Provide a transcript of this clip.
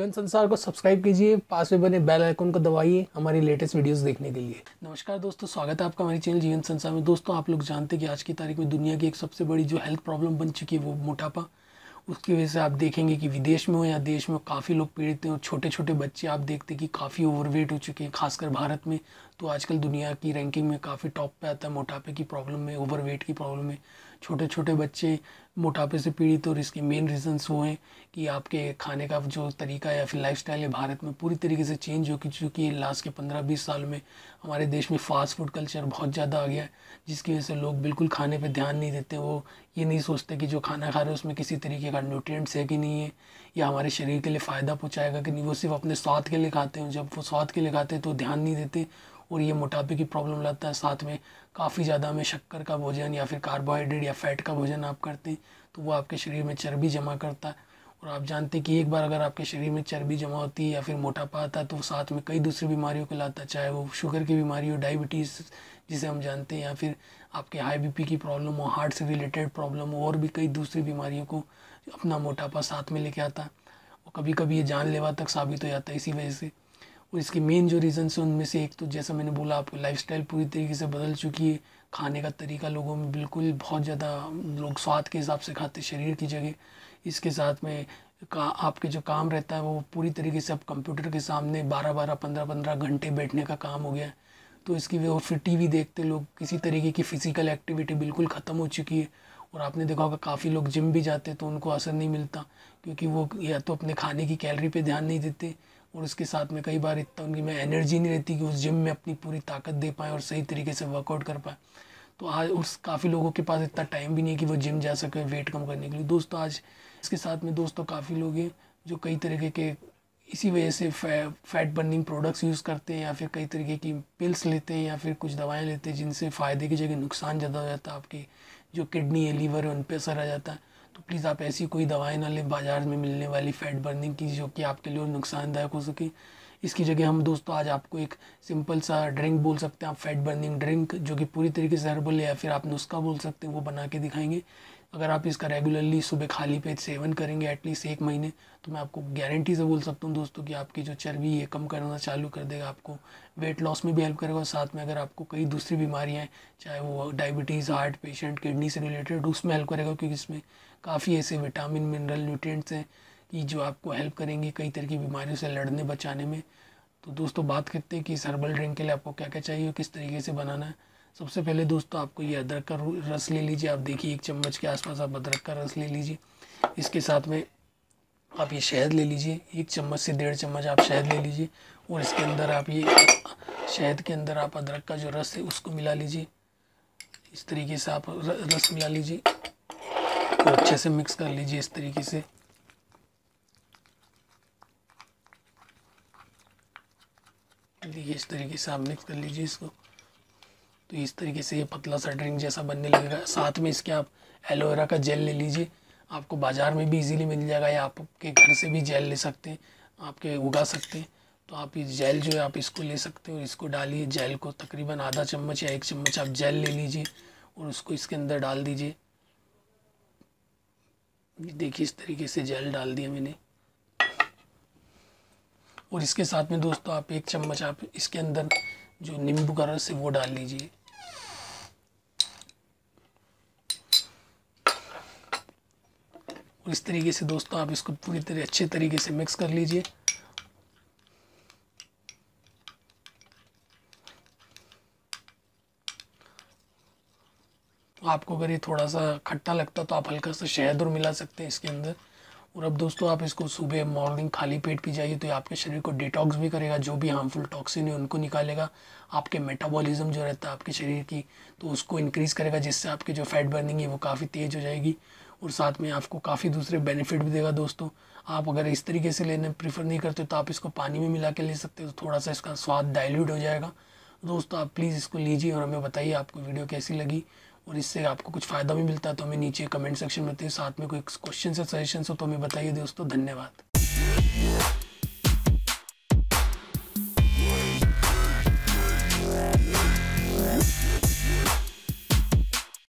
जीवन संसार को सब्सक्राइब कीजिए पास में बने बेल आइकन को दबाइए हमारी लेटेस्ट वीडियोस देखने के लिए नमस्कार दोस्तों स्वागत है आपका हमारे चैनल जीवन संसार में दोस्तों आप लोग जानते हैं कि आज की तारीख में दुनिया की एक सबसे बड़ी जो हेल्थ प्रॉब्लम बन चुकी है वो मोटापा उसकी वजह से आप देखेंगे कि विदेश में हो या देश में काफ़ी लोग पीड़ित हैं और छोटे छोटे बच्चे आप देखते हैं कि काफ़ी ओवरवेट हो चुके हैं खासकर भारत में तो आजकल दुनिया की रैंकिंग में काफ़ी टॉप पे आता है मोटापे की प्रॉब्लम में ओवरवेट की प्रॉब्लम में छोटे छोटे बच्चे मोटापे से पीड़ित और इसके मेन रीजंस वो हैं कि आपके खाने का जो तरीका या फिर लाइफस्टाइल है भारत में पूरी तरीके से चेंज हो चुकी है लास्ट के पंद्रह बीस साल में हमारे देश में फास्ट फूड कल्चर बहुत ज़्यादा आ गया है जिसकी वजह से लोग बिल्कुल खाने पर ध्यान नहीं देते वो ये नहीं सोचते कि जो खाना खा रहे हैं उसमें किसी तरीके का न्यूट्रिएंट्स है कि नहीं है या हमारे शरीर के लिए फ़ायदा पहुँचाएगा कि नहीं वो सिर्फ अपने स्वाद के लिए खाते हैं जब वो स्वाद के लिए खाते हैं तो ध्यान नहीं देते और ये मोटापे की प्रॉब्लम लाता है साथ में काफ़ी ज़्यादा में शक्कर का भोजन या फिर कार्बोहाइड्रेट या फैट का भोजन आप करते हैं तो वो आपके शरीर में चर्बी जमा करता है और आप जानते हैं कि एक बार अगर आपके शरीर में चर्बी जमा होती है या फिर मोटापा आता है तो साथ में कई दूसरी बीमारियों को लाता है चाहे वो शुगर की बीमारी हो डायबिटीज़ जिसे हम जानते हैं या फिर आपके हाई बीपी की प्रॉब्लम हो हार्ट से रिलेटेड प्रॉब्लम हो और भी कई दूसरी बीमारियों को अपना मोटापा साथ में लेके आता है और कभी कभी ये जानलेवा तक साबित हो जाता है इसी वजह से और इसके मेन जो रीज़न्स हैं उनमें से एक तो जैसा मैंने बोला आपको लाइफस्टाइल पूरी तरीके से बदल चुकी है खाने का तरीका लोगों में बिल्कुल बहुत ज़्यादा लोग स्वाद के हिसाब से खाते शरीर की जगह इसके साथ में का आपके जो काम रहता है वो पूरी तरीके से अब कंप्यूटर के सामने बारह बारह पंद्रह पंद्रह घंटे बैठने का काम हो गया है तो इसकी वजह और फिर टी देखते लोग किसी तरीके की फ़िज़िकल एक्टिविटी बिल्कुल ख़त्म हो चुकी है और आपने देखा होगा काफ़ी लोग जिम भी जाते तो उनको असर नहीं मिलता क्योंकि वो या तो अपने खाने की कैलरी पे ध्यान नहीं देते और उसके साथ में कई बार इतना उनकी में एनर्जी नहीं रहती कि उस जिम में अपनी पूरी ताकत दे पाएँ और सही तरीके से वर्कआउट कर पाएँ तो आज उस काफ़ी लोगों के पास इतना टाइम भी नहीं है कि वो जिम जा सकें वेट कम करने के लिए दोस्तों आज इसके साथ में दोस्तों काफ़ी लोग हैं जो कई तरीके के इसी वजह से फै, फैट बर्निंग प्रोडक्ट्स यूज़ करते हैं या फिर कई तरीके की पिल्स लेते हैं या फिर कुछ दवाएं लेते हैं जिनसे फ़ायदे की जगह नुकसान ज़्यादा हो जाता है आपकी जो किडनी है लीवर है उन पर असर आ जाता है तो प्लीज़ आप ऐसी कोई दवाएं ना लें बाज़ार में मिलने वाली फैट बर्निंग की जो कि आपके लिए नुकसानदायक हो सके इसकी जगह हम दोस्तों आज आपको एक सिंपल सा ड्रिंक बोल सकते हैं आप फैट बर्निंग ड्रिंक जो कि पूरी तरीके से हर्बल है या फिर आप नुस्खा बोल सकते हैं वो बना के दिखाएंगे अगर आप इसका रेगुलरली सुबह खाली पेट सेवन करेंगे एटलीस्ट एक महीने तो मैं आपको गारंटी से बोल सकता हूँ दोस्तों कि आपकी जो चर्बी है कम करना चालू कर देगा आपको वेट लॉस में भी हेल्प करेगा और साथ में अगर आपको कई दूसरी बीमारियाँ चाहे वो डायबिटीज़ हार्ट पेशेंट किडनी से रिलेटेड उसमें हेल्प करेगा क्योंकि इसमें काफ़ी ऐसे विटामिन मिनरल न्यूट्रिएंट्स हैं कि जो आपको हेल्प करेंगे कई तरह की बीमारियों से लड़ने बचाने में तो दोस्तों बात करते हैं कि इस हर्बल ड्रिंक के लिए आपको क्या क्या चाहिए किस तरीके से बनाना है सबसे पहले दोस्तों आपको ये अदरक का रस ले लीजिए आप देखिए एक चम्मच के आसपास आप अदरक का रस ले लीजिए इसके साथ में आप ये शहद ले लीजिए एक चम्मच से डेढ़ चम्मच आप शहद ले लीजिए और इसके अंदर आप ये शहद के अंदर आप अदरक का जो रस है उसको मिला लीजिए इस तरीके से आप रस मिला लीजिए और अच्छे से मिक्स कर लीजिए इस तरीके से देखिए इस तरीके से आप मिक्स कर लीजिए इसको तो इस तरीके से ये पतला सा ड्रिंक जैसा बनने लगेगा साथ में इसके आप एलोवेरा का जेल ले लीजिए आपको बाज़ार में भी इजीली मिल जाएगा या आपके घर से भी जेल ले सकते हैं आपके उगा सकते हैं तो आप ये जेल जो है आप इसको ले सकते हो इसको डालिए जेल को तकरीबन आधा चम्मच या एक चम्मच आप जेल ले लीजिए और उसको इसके अंदर डाल दीजिए देखिए इस तरीके से जेल डाल दिया मैंने और इसके साथ में दोस्तों आप एक चम्मच आप इसके अंदर जो नींबू का रस है वो डाल लीजिए और इस तरीके से दोस्तों आप इसको पूरी तरह अच्छे तरीके से मिक्स कर लीजिए तो आपको अगर ये थोड़ा सा खट्टा लगता तो आप हल्का सा शहद और मिला सकते हैं इसके अंदर और अब दोस्तों आप इसको सुबह मॉर्निंग खाली पेट पी जाइए तो ये आपके शरीर को डिटॉक्स भी करेगा जो भी हार्मफुल टॉक्सिन है उनको निकालेगा आपके मेटाबॉलिज्म जो रहता है आपके शरीर की तो उसको इंक्रीज़ करेगा जिससे आपकी जो फैट बर्निंग है वो काफ़ी तेज़ हो जाएगी और साथ में आपको काफ़ी दूसरे बेनिफिट भी देगा दोस्तों आप अगर इस तरीके से लेने प्रीफर नहीं करते तो आप इसको पानी में मिला के ले सकते हो तो थोड़ा सा इसका स्वाद डाइल्यूट हो जाएगा दोस्तों आप प्लीज़ इसको लीजिए और हमें बताइए आपको वीडियो कैसी लगी और इससे आपको कुछ फ़ायदा भी मिलता है तो हमें नीचे कमेंट सेक्शन में बताइए साथ में कोई क्वेश्चन या सजेशन हो तो हमें बताइए दोस्तों धन्यवाद